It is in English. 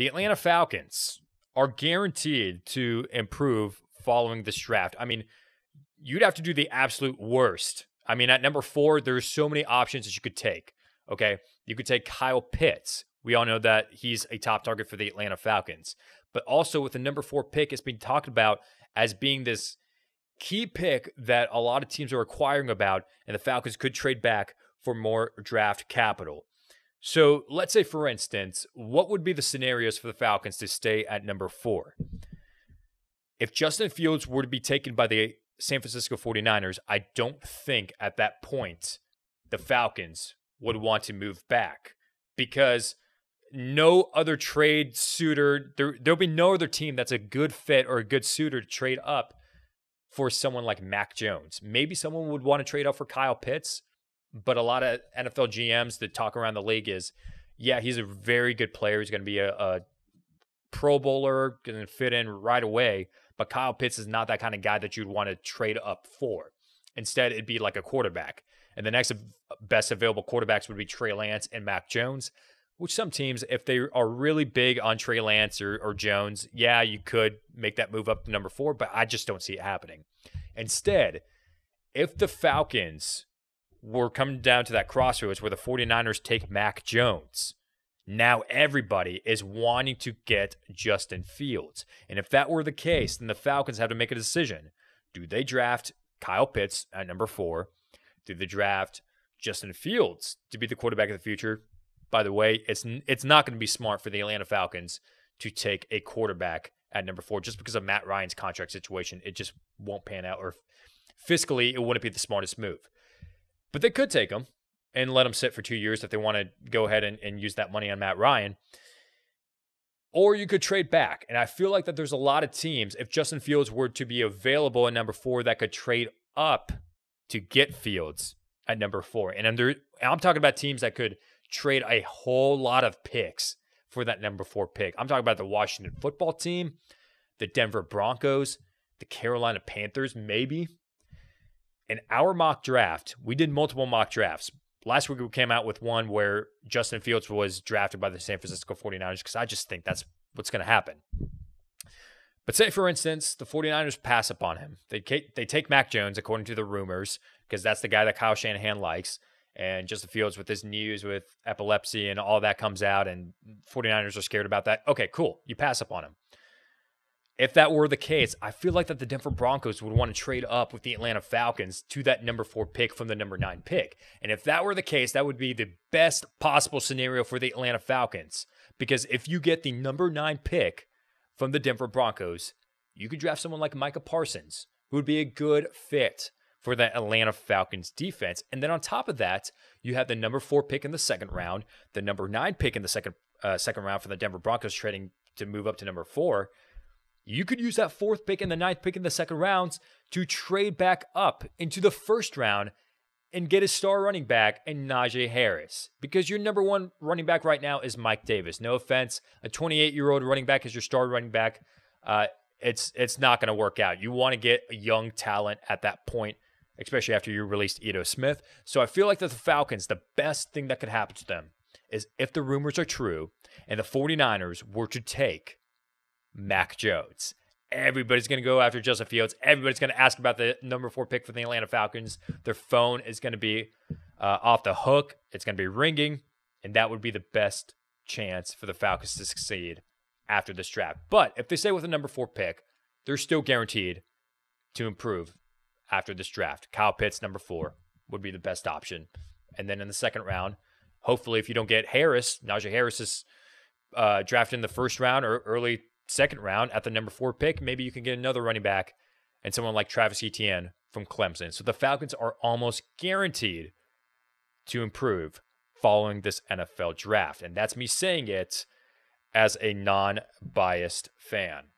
The Atlanta Falcons are guaranteed to improve following this draft. I mean, you'd have to do the absolute worst. I mean, at number four, there's so many options that you could take. Okay. You could take Kyle Pitts. We all know that he's a top target for the Atlanta Falcons. But also with the number four pick, it's been talked about as being this key pick that a lot of teams are acquiring about, and the Falcons could trade back for more draft capital. So let's say, for instance, what would be the scenarios for the Falcons to stay at number four? If Justin Fields were to be taken by the San Francisco 49ers, I don't think at that point the Falcons would want to move back because no other trade suitor, there, there'll be no other team that's a good fit or a good suitor to trade up for someone like Mac Jones. Maybe someone would want to trade up for Kyle Pitts, but a lot of NFL GMs that talk around the league is, yeah, he's a very good player. He's going to be a, a Pro Bowler, going to fit in right away. But Kyle Pitts is not that kind of guy that you'd want to trade up for. Instead, it'd be like a quarterback. And the next best available quarterbacks would be Trey Lance and Mac Jones, which some teams, if they are really big on Trey Lance or, or Jones, yeah, you could make that move up to number four, but I just don't see it happening. Instead, if the Falcons we're coming down to that crossroads where the 49ers take Mac Jones. Now everybody is wanting to get Justin Fields. And if that were the case, then the Falcons have to make a decision. Do they draft Kyle Pitts at number four? Do they draft Justin Fields to be the quarterback of the future? By the way, it's it's not going to be smart for the Atlanta Falcons to take a quarterback at number four just because of Matt Ryan's contract situation. It just won't pan out, or fiscally, it wouldn't be the smartest move. But they could take him and let him sit for two years if they want to go ahead and, and use that money on Matt Ryan. Or you could trade back. And I feel like that there's a lot of teams, if Justin Fields were to be available at number four, that could trade up to get Fields at number four. And under I'm talking about teams that could trade a whole lot of picks for that number four pick. I'm talking about the Washington football team, the Denver Broncos, the Carolina Panthers, maybe in our mock draft, we did multiple mock drafts. Last week we came out with one where Justin Fields was drafted by the San Francisco 49ers because I just think that's what's going to happen. But say, for instance, the 49ers pass upon him. They, they take Mac Jones, according to the rumors, because that's the guy that Kyle Shanahan likes. And Justin Fields, with his news with epilepsy and all that comes out, and 49ers are scared about that. Okay, cool. You pass upon him. If that were the case, I feel like that the Denver Broncos would want to trade up with the Atlanta Falcons to that number four pick from the number nine pick. And if that were the case, that would be the best possible scenario for the Atlanta Falcons. Because if you get the number nine pick from the Denver Broncos, you could draft someone like Micah Parsons, who would be a good fit for that Atlanta Falcons defense. And then on top of that, you have the number four pick in the second round, the number nine pick in the second uh, second round for the Denver Broncos, trading to move up to number four you could use that fourth pick and the ninth pick in the second rounds to trade back up into the first round and get a star running back and Najee Harris because your number one running back right now is Mike Davis. No offense, a 28 year old running back is your star running back. Uh, it's it's not going to work out. You want to get a young talent at that point, especially after you released Edo Smith. So I feel like the Falcons, the best thing that could happen to them is if the rumors are true and the 49ers were to take Mac Jones. Everybody's going to go after Justin Fields. Everybody's going to ask about the number four pick for the Atlanta Falcons. Their phone is going to be uh, off the hook. It's going to be ringing, and that would be the best chance for the Falcons to succeed after this draft. But if they stay with a number four pick, they're still guaranteed to improve after this draft. Kyle Pitts, number four, would be the best option. And then in the second round, hopefully, if you don't get Harris, Najee Harris is uh, drafted in the first round or early second round at the number four pick, maybe you can get another running back and someone like Travis Etienne from Clemson. So the Falcons are almost guaranteed to improve following this NFL draft. And that's me saying it as a non biased fan.